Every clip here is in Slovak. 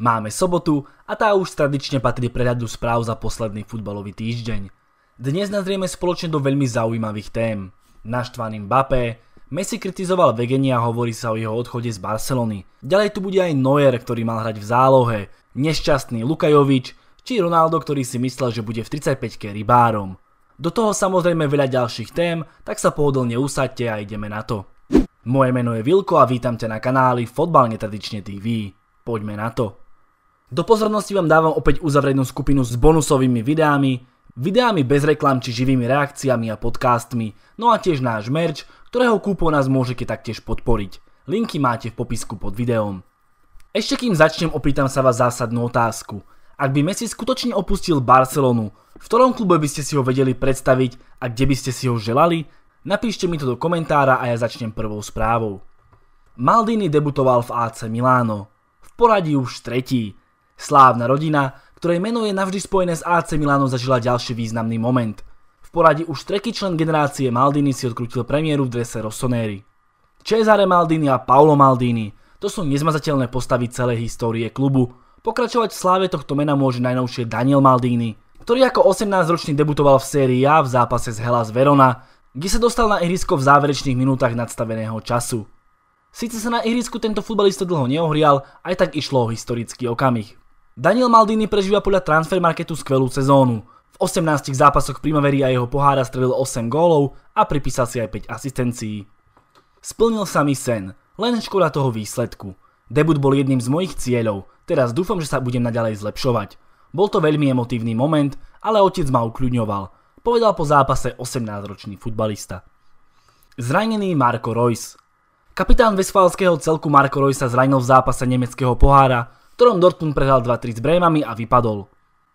Máme sobotu a tá už tradične patrí preľadu správ za posledný futbalový týždeň. Dnes nazrieme spoločne do veľmi zaujímavých tém. Naštvaný Mbappé, Messi kritizoval Vegeni a hovorí sa o jeho odchode z Barcelony. Ďalej tu bude aj Neuer, ktorý mal hrať v zálohe, nešťastný Lukajovič, či Ronaldo, ktorý si myslel, že bude v 35-ke rybárom. Do toho samozrejme veľa ďalších tém, tak sa pohodlne usaďte a ideme na to. Moje meno je Vilko a vítam ťa na kanáli Fotbal netradične TV. Poďme na to. Do pozornosti vám dávam opäť uzavrednú skupinu s bonusovými videami, videami bez reklám či živými reakciami a podcastmi, no a tiež náš merch, ktorého kúpo nás môžete taktiež podporiť. Linky máte v popisku pod videom. Ešte kým začnem, opýtam sa vás zásadnú otázku. Ak by Messi skutočne opustil Barcelonu, v ktorom klube by ste si ho vedeli predstaviť a kde by ste si ho želali, napíšte mi to do komentára a ja začnem prvou správou. Maldini debutoval v AC Milano. V poradí už tretí. Slávna rodina, ktorej meno je navždy spojené s AC Milanom, zažila ďalší významný moment. V poradí už tretí člen generácie Maldini si odkrutil premiéru v drese Rossoneri. Cesare Maldini a Paolo Maldini, to sú nezmazateľné postavy celej histórie klubu. Pokračovať v sláve tohto mena môže najnovšie Daniel Maldini, ktorý ako 18-ročný debutoval v Sérii A v zápase s Hellas Verona, kde sa dostal na ihrisko v záverečných minútach nadstaveného času. Sice sa na ihrisku tento futbalista dlho neohrial, aj tak išlo o historický okamih. Daniel Maldini prežíva podľa transfermarketu skvelú sezónu. V 18 zápasoch primavery a jeho pohára strelil 8 gólov a pripísal si aj 5 asistencií. Splnil sa mi sen, len škoda toho výsledku. Debut bol jedným z mojich cieľov, teraz dúfam, že sa budem naďalej zlepšovať. Bol to veľmi emotívny moment, ale otec ma ukľudňoval, povedal po zápase 18-ročný futbalista. Zranený Marko Reus Kapitán vesfalského celku Marko Reusa sa zranil v zápase nemeckého pohára ktorom Dortmund prehral 2-3 s Brémami a vypadol.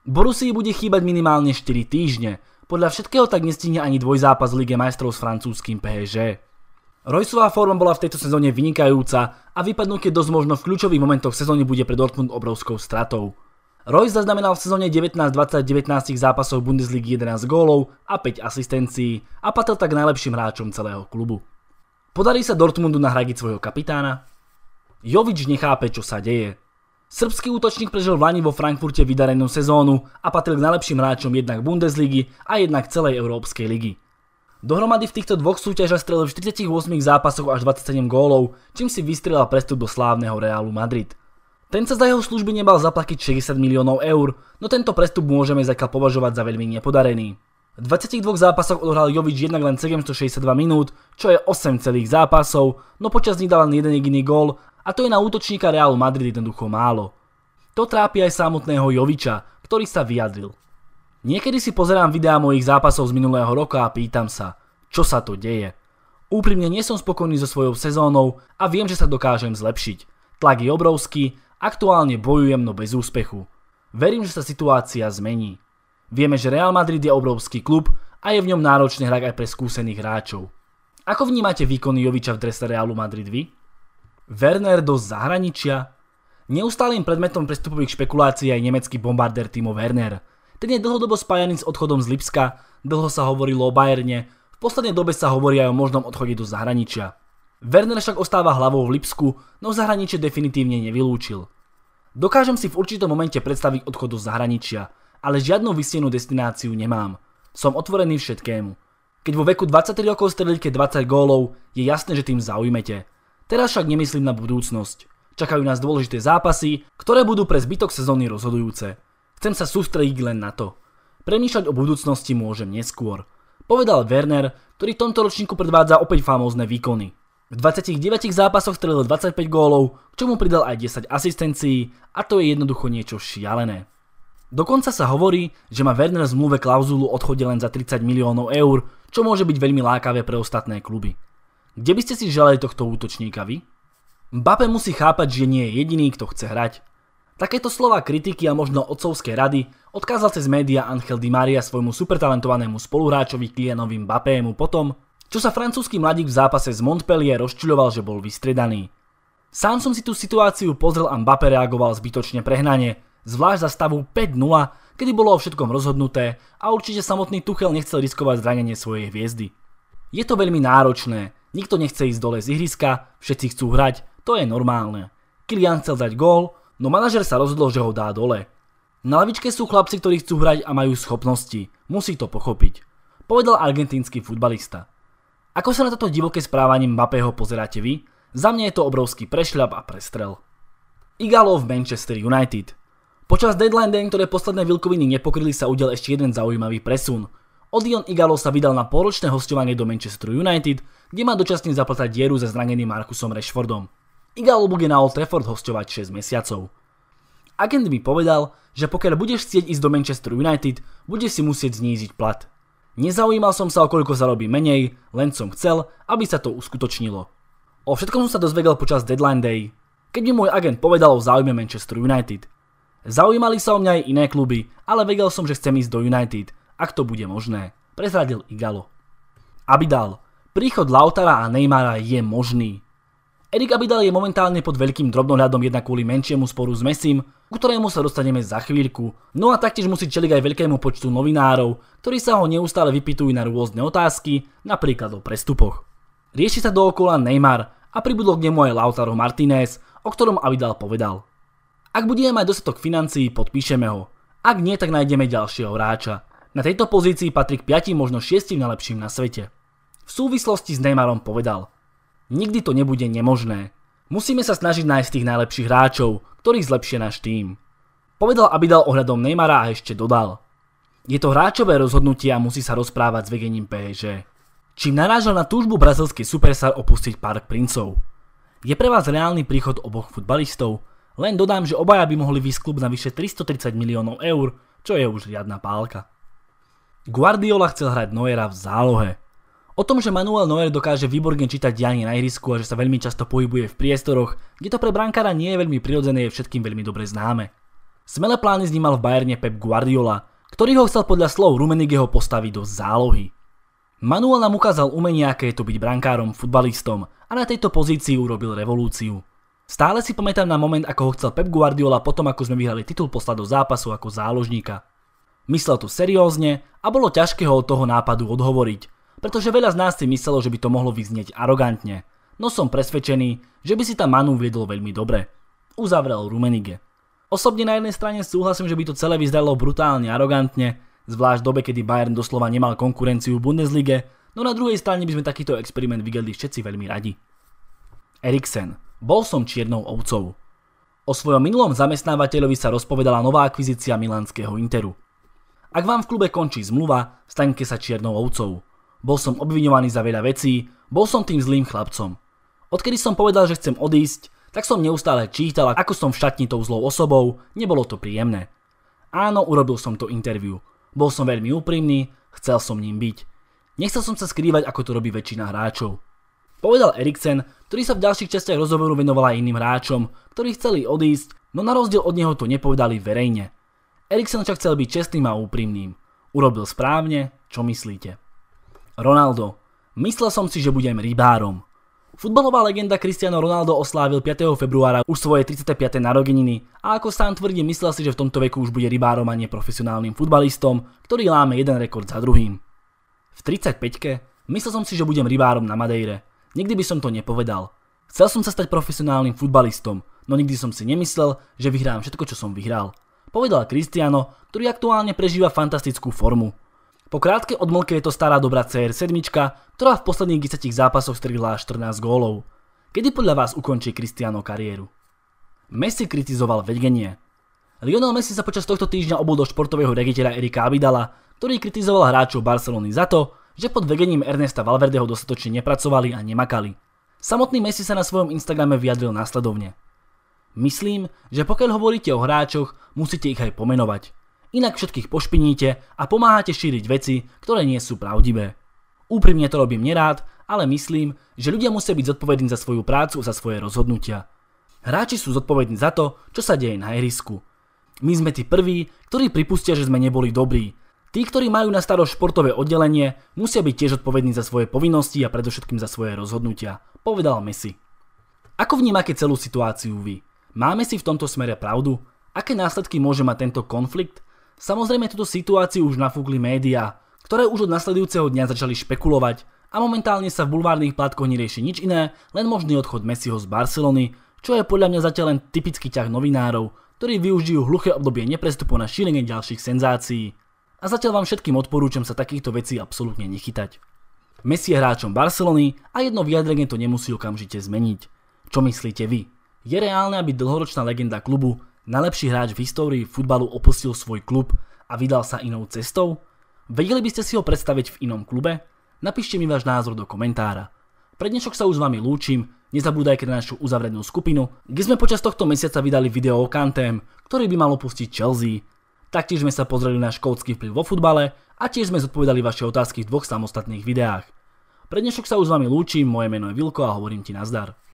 Borussii bude chýbať minimálne 4 týždne, podľa všetkého tak nestihne ani dvojzápas v Lige majstrov s francúzským PSG. Rojsová forma bola v tejto sezóne vynikajúca a vypadnutie dosť možno v kľúčových momentoch sezóny bude pre Dortmund obrovskou stratou. Rojs zaznamenal v sezóne 19-20-19 zápasov Bundesligy 11 gólov a 5 asistencií a patil tak najlepším hráčom celého klubu. Podarí sa Dortmundu nahradiť svojho kapitána? Jovič nechápe, čo sa deje. Srbský útočník prežil v Lani vo Frankfurte vydarenú sezónu a patril k najlepším hráčom jednak Bundesligy a jednak celej Európskej ligy. Dohromady v týchto dvoch súťažach strelil v 48 zápasoch až 27 gólov, čím si vystrelal prestup do slávneho reálu Madrid. Ten sa za jeho služby nebal zaplatiť 60 miliónov eur, no tento prestup môžeme zakiaľ považovať za veľmi nepodarený. V 22 zápasoch odohral Jovič jednak len 762 minút, čo je 8 celých zápasov, no počas nich dal len jeden jediný gól a to je na útočníka Realu Madrid jednoducho málo. To trápi aj samotného Joviča, ktorý sa vyjadril. Niekedy si pozerám videá mojich zápasov z minulého roka a pýtam sa, čo sa to deje. Úprimne nie som spokojný so svojou sezónou a viem, že sa dokážem zlepšiť. Tlak je obrovský, aktuálne bojujem no bez úspechu. Verím, že sa situácia zmení. Vieme, že Real Madrid je obrovský klub a je v ňom náročný hrak aj pre skúsených hráčov. Ako vnímate výkony Joviča v drese Realu Madrid vy? Werner do zahraničia? Neustálým predmetom prestupových špekulácií je aj nemecký bombardér Timo Werner. Ten je dlhodobo spájaný s odchodom z Lipska, dlho sa hovorilo o Bayerne, v poslednej dobe sa hovorí aj o možnom odchode do zahraničia. Werner však ostáva hlavou v Lipsku, no zahraničie definitívne nevylúčil. Dokážem si v určitom momente predstaviť odchod do zahraničia – ale žiadnu vysienú destináciu nemám. Som otvorený všetkému. Keď vo veku 23 rokov strelíte 20 gólov, je jasné, že tým zaujmete. Teraz však nemyslím na budúcnosť. Čakajú nás dôležité zápasy, ktoré budú pre zbytok sezóny rozhodujúce. Chcem sa sústrediť len na to. Premýšľať o budúcnosti môžem neskôr. Povedal Werner, ktorý v tomto ročníku predvádza opäť famózne výkony. V 29 zápasoch strelil 25 gólov, k čomu pridal aj 10 asistencií a to je jednoducho niečo šialené. Dokonca sa hovorí, že má Werner v zmluve klauzulu odchode len za 30 miliónov eur, čo môže byť veľmi lákavé pre ostatné kluby. Kde by ste si želali tohto útočníka vy? Mbappé musí chápať, že nie je jediný, kto chce hrať. Takéto slova kritiky a možno otcovské rady odkázal cez média Angel Di Maria svojmu supertalentovanému spoluhráčovi Kylianovi Mbappému potom, čo sa francúzsky mladík v zápase z Montpellier rozčuľoval, že bol vystredaný. Sám som si tú situáciu pozrel a Mbappé reagoval zbytočne prehnane, zvlášť za stavu 5-0, kedy bolo o všetkom rozhodnuté a určite samotný Tuchel nechcel riskovať zranenie svojej hviezdy. Je to veľmi náročné, nikto nechce ísť dole z ihriska, všetci chcú hrať, to je normálne. Kylian chcel dať gól, no manažer sa rozhodol, že ho dá dole. Na lavičke sú chlapci, ktorí chcú hrať a majú schopnosti, musí to pochopiť, povedal argentínsky futbalista. Ako sa na toto divoké správanie Mbappého pozeráte vy? Za mňa je to obrovský prešľap a prestrel. Igalo v Manchester United. Počas deadline day, ktoré posledné vilkoviny nepokryli, sa udial ešte jeden zaujímavý presun. Odion Igalo sa vydal na pôročné hostovanie do Manchester United, kde má dočasne zaplatať dieru za zraneným Markusom Rashfordom. Igalo bude na Old Trafford hostovať 6 mesiacov. Agent mi povedal, že pokiaľ budeš chcieť ísť do Manchester United, budeš si musieť znížiť plat. Nezaujímal som sa, o koľko zarobí menej, len som chcel, aby sa to uskutočnilo. O všetkom som sa dozvedel počas deadline day, keď mi môj agent povedal o záujme Manchester United – Zaujímali sa o mňa aj iné kluby, ale vedel som, že chcem ísť do United, ak to bude možné, prezradil Igalo. Abidal. Príchod Lautara a Neymara je možný. Erik Abidal je momentálne pod veľkým drobnohľadom jednak kvôli menšiemu sporu s Messim, ku ktorému sa dostaneme za chvíľku. No a taktiež musí čeliť aj veľkému počtu novinárov, ktorí sa ho neustále vypytujú na rôzne otázky, napríklad o prestupoch. Rieši sa dookola Neymar a pribudlo k nemu aj Lautaro Martinez, o ktorom Abidal povedal. Ak budeme mať dostatok financií, podpíšeme ho. Ak nie, tak nájdeme ďalšieho hráča. Na tejto pozícii patrí k 5, možno 6 najlepším na svete. V súvislosti s Neymarom povedal Nikdy to nebude nemožné. Musíme sa snažiť nájsť tých najlepších hráčov, ktorých zlepšie náš tým. Povedal aby dal ohľadom Neymara a ešte dodal Je to hráčové rozhodnutie a musí sa rozprávať s vegením PSG. Čím narážal na túžbu brazilský superstar opustiť Park princov. Je pre vás reálny príchod oboch futbalistov? Len dodám, že obaja by mohli výsť klub na vyše 330 miliónov eur, čo je už riadna pálka. Guardiola chcel hrať Neuera v zálohe. O tom, že Manuel Neuer dokáže výborne čítať dianie na ihrisku a že sa veľmi často pohybuje v priestoroch, kde to pre brankára nie je veľmi prirodzené, je všetkým veľmi dobre známe. Smelé plány znímal v Bayerne Pep Guardiola, ktorý ho chcel podľa slov Rumenigeho postaviť do zálohy. Manuel nám ukázal umenie, aké je to byť brankárom, futbalistom a na tejto pozícii urobil revolúciu. Stále si pamätám na moment, ako ho chcel Pep Guardiola potom, ako sme vyhrali titul do zápasu ako záložníka. Myslel to seriózne a bolo ťažké ho od toho nápadu odhovoriť, pretože veľa z nás si myslelo, že by to mohlo vyznieť arogantne, no som presvedčený, že by si tam Manu viedol veľmi dobre. Uzavrel Rumenige. Osobne na jednej strane súhlasím, že by to celé vyzeralo brutálne arogantne, zvlášť v dobe, kedy Bayern doslova nemal konkurenciu v Bundeslige, no na druhej strane by sme takýto experiment videli všetci veľmi radi. Eriksen. Bol som čiernou ovcov. O svojom minulom zamestnávateľovi sa rozpovedala nová akvizícia milánskeho Interu. Ak vám v klube končí zmluva, staňte sa čiernou ovcov. Bol som obviňovaný za veľa vecí, bol som tým zlým chlapcom. Odkedy som povedal, že chcem odísť, tak som neustále čítal, ako som v šatni tou zlou osobou, nebolo to príjemné. Áno, urobil som to interviu. Bol som veľmi úprimný, chcel som ním byť. Nechcel som sa skrývať, ako to robí väčšina hráčov. Povedal Eriksen, ktorý sa v ďalších častiach rozhovoru venoval aj iným hráčom, ktorí chceli odísť, no na rozdiel od neho to nepovedali verejne. Eriksen však chcel byť čestným a úprimným. Urobil správne, čo myslíte. Ronaldo. Myslel som si, že budem rybárom. Futbalová legenda Cristiano Ronaldo oslávil 5. februára už svoje 35. narodeniny a ako sám tvrdí, myslel si, že v tomto veku už bude rybárom a nie profesionálnym futbalistom, ktorý láme jeden rekord za druhým. V 35. myslel som si, že budem rybárom na Madejre. Nikdy by som to nepovedal. Chcel som sa stať profesionálnym futbalistom, no nikdy som si nemyslel, že vyhrám všetko, čo som vyhral. Povedal Cristiano, ktorý aktuálne prežíva fantastickú formu. Po krátkej odmlke je to stará dobrá CR7, ktorá v posledných 10 zápasoch strihla 14 gólov. Kedy podľa vás ukončí Cristiano kariéru? Messi kritizoval vedenie. Lionel Messi sa počas tohto týždňa obol do športového rediteľa Erika Abidala, ktorý kritizoval hráčov Barcelony za to, že pod vedením Ernesta Valverdeho dostatočne nepracovali a nemakali. Samotný Messi sa na svojom Instagrame vyjadril následovne. Myslím, že pokiaľ hovoríte o hráčoch, musíte ich aj pomenovať. Inak všetkých pošpiníte a pomáhate šíriť veci, ktoré nie sú pravdivé. Úprimne to robím nerád, ale myslím, že ľudia musia byť zodpovední za svoju prácu a za svoje rozhodnutia. Hráči sú zodpovední za to, čo sa deje na ihrisku. My sme tí prví, ktorí pripustia, že sme neboli dobrí Tí, ktorí majú na staro športové oddelenie, musia byť tiež odpovední za svoje povinnosti a predovšetkým za svoje rozhodnutia, povedal Messi. Ako vnímate celú situáciu vy? Máme si v tomto smere pravdu? Aké následky môže mať tento konflikt? Samozrejme túto situáciu už nafúkli médiá, ktoré už od nasledujúceho dňa začali špekulovať a momentálne sa v bulvárnych plátkoch nerieši nič iné, len možný odchod Messiho z Barcelony, čo je podľa mňa zatiaľ len typický ťah novinárov, ktorí využijú hluché obdobie neprestupu na šírenie ďalších senzácií a zatiaľ vám všetkým odporúčam sa takýchto vecí absolútne nechytať. Messi je hráčom Barcelony a jedno vyjadrenie to nemusí okamžite zmeniť. Čo myslíte vy? Je reálne, aby dlhoročná legenda klubu, najlepší hráč v histórii futbalu opustil svoj klub a vydal sa inou cestou? Vedeli by ste si ho predstaviť v inom klube? Napíšte mi váš názor do komentára. Pre dnešok sa už s vami lúčim, nezabúdajte na našu uzavrednú skupinu, kde sme počas tohto mesiaca vydali video o Kantem, ktorý by mal opustiť Chelsea Taktiež sme sa pozreli na škótsky vplyv vo futbale a tiež sme zodpovedali vaše otázky v dvoch samostatných videách. Pre dnešok sa už s vami lúčim, moje meno je Vilko a hovorím ti nazdar.